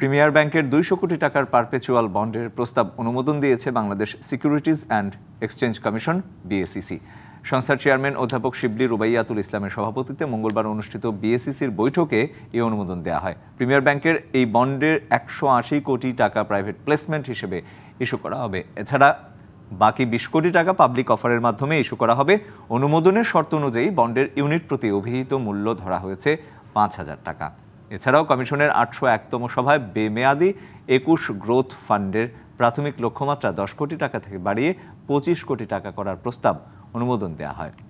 premier ব্যাংকের দুইশো কোটি টাকার পারপেচুয়াল বন্ডের প্রস্তাব অনুমোদন দিয়েছে Bangladesh securities and exchange commission BSEC সংস্থার চেয়ারম্যান অধ্যাপক শিবলি রুবাইয়াতুল ইসলামের সভাপতিত্বে মঙ্গলবার অনুষ্ঠিত বিএসিসির বৈঠকে এই অনুমোদন দেওয়া হয় প্রিমিয়ার ব্যাংকের এই বন্ডের একশো আশি কোটি টাকা প্রাইভেট প্লেসমেন্ট হিসেবে ইস্যু করা হবে এছাড়া বাকি বিশ কোটি টাকা পাবলিক অফারের মাধ্যমে ইস্যু করা হবে অনুমোদনের শর্ত অনুযায়ী বন্ডের ইউনিট প্রতি অভিহিত মূল্য ধরা হয়েছে পাঁচ হাজার টাকা এছাড়াও কমিশনের আটশো একতম সভায় বেমেয়াদি একুশ গ্রোথ ফান্ডের প্রাথমিক লক্ষ্যমাত্রা দশ কোটি টাকা থেকে বাড়িয়ে পঁচিশ কোটি টাকা করার প্রস্তাব অনুমোদন দেওয়া হয়